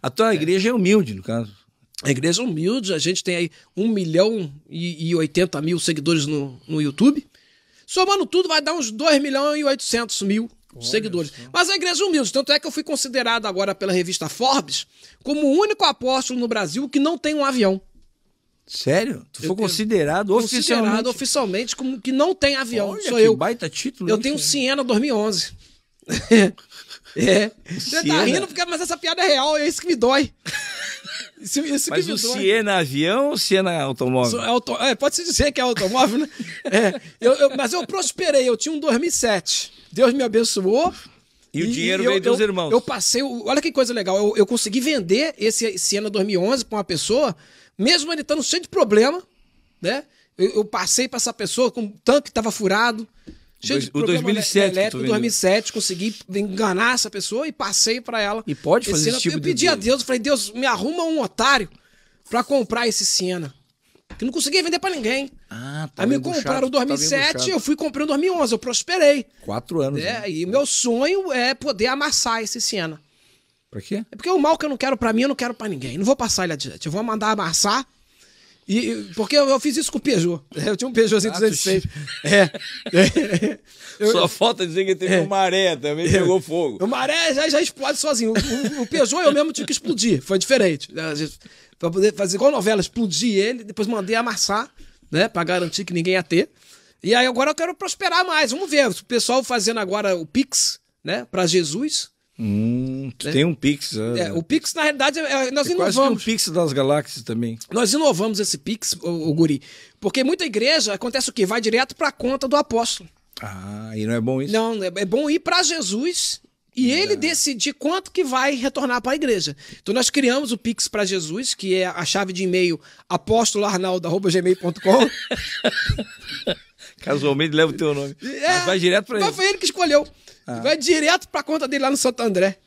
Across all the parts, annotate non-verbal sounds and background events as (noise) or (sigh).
A tua é. igreja é humilde, no caso. A igreja é humilde, a gente tem aí 1 milhão e, 80 mil seguidores no, no YouTube. Somando tudo, vai dar uns 2 milhões e 800 mil Olha seguidores. Mas a igreja é humilde, tanto é que eu fui considerado agora pela revista Forbes como o único apóstolo no Brasil que não tem um avião. Sério? Tu foi considerado oficialmente? Considerado oficialmente como que não tem avião. Olha, Sou que eu. baita título. Eu hein, tenho um Siena 2011. (laughs) é. Você tá rindo, porque, mas essa piada é real, é isso que me dói. Isso, isso mas o dói. Siena avião ou Siena automóvel? É auto, é, pode-se dizer que é automóvel, né? (laughs) É, eu, eu, mas eu prosperei, eu tinha um 2007. Deus me abençoou. E, e o dinheiro e veio eu, dos irmãos. Eu passei, olha que coisa legal, eu, eu consegui vender esse Siena 2011 para uma pessoa, mesmo ele estando cheio de problema, né? Eu, eu passei para essa pessoa com o tanque tava furado, Cheio Dois, de o 2007 elétrico, 2007, consegui enganar essa pessoa e passei para ela. E pode fazer esse, esse tipo Eu pedi de... a Deus, falei, Deus, me arruma um otário para comprar esse Siena. Que não conseguia vender para ninguém. Ah, tá Aí tá me compraram o 2007, tá eu fui comprando o 2011, eu prosperei. Quatro anos. É, né? E meu sonho é poder amassar esse Siena. Pra quê? É porque o mal que eu não quero para mim, eu não quero para ninguém. Não vou passar ele adiante. Eu vou mandar amassar e, porque eu, fiz isso com o Peugeot. É, eu tinha um Peugeot 206. É. é. Eu, (laughs) Só falta dizer que teve é. um maré também, é. pegou fogo. O maré já, já explode sozinho. O, o, o Peugeot eu mesmo tive que explodir. Foi diferente. É, pra poder fazer igual novela, explodi ele, depois mandei amassar, né? Pra garantir que ninguém ia ter. E aí agora eu quero prosperar mais. Vamos ver. O pessoal fazendo agora o Pix, né? Pra Jesus. Hum, tu né? tem um Pix. Ah, é, né? o Pix, na realidade, é, é nós é inovamos. Quase que um Pix das galáxias também. Nós inovamos esse Pix, o, o Guri. Porque muita igreja acontece o quê? Vai direto para a conta do apóstolo. Ah, e não é bom isso? Não, é, é bom ir para Jesus e ele decidir quanto que vai retornar para a igreja. Então nós criamos o Pix para Jesus, que é a chave de e-mail apóstoloarnaldo.gmail.com. (laughs) Casualmente leva o teu nome. É, Mas vai direto para então ele. Mas foi ele que escolheu. Ah. Vai direto pra conta dele lá no Santo André.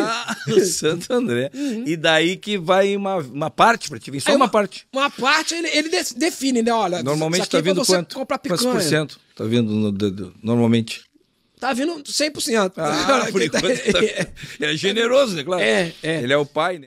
Ah, no (laughs) Santo André. Uhum. E daí que vai uma, uma parte pra ti, vem só uma, uma, parte. Uma parte ele, ele define, né? Olha, normalmente tá é vindo quanto? Quantos por cento tá vindo no, do, do, normalmente? Tá vindo 100%. Ah, (laughs) por tá enquanto tá... (laughs) É generoso, né? Claro. É, é. Ele é o pai, né?